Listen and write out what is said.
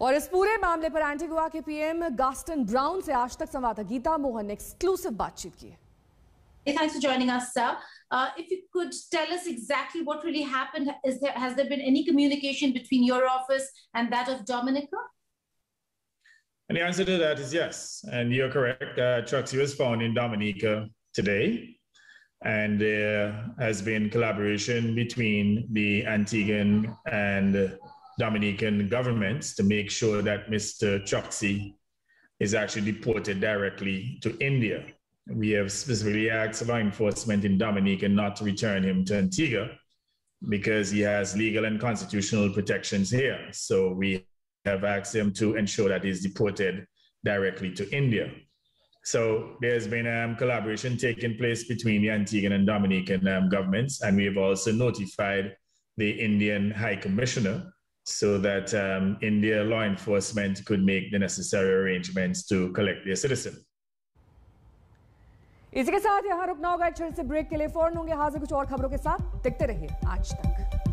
और इस पूरे मामले पर एंटीगुआ के पीएम गास्टन ब्राउन से आज तक संवाददाता गीता मोहन ने एक्सक्लूसिव बातचीत की है Thanks for joining us, sir. Uh, if you could tell us exactly what really happened, is there has there been any communication between your office and that of Dominica? And the answer to that is yes. And you're correct. Uh, Troxy was found in Dominica today. And there has been collaboration between the Antiguan and Dominican governments to make sure that Mr. Choksi is actually deported directly to India. We have specifically asked law enforcement in Dominica not to return him to Antigua because he has legal and constitutional protections here. So we have asked him to ensure that he's deported directly to India. So there's been um, collaboration taking place between the Antiguan and Dominican um, governments, and we have also notified the Indian High Commissioner so that um, India law enforcement could make the necessary arrangements to collect their citizen. इसी के साथ यहां रुकना होगा एक छोटे से break के लिए फौरन होंगे हाजिर कुछ और खबरों के साथ देखते रहिए आज तक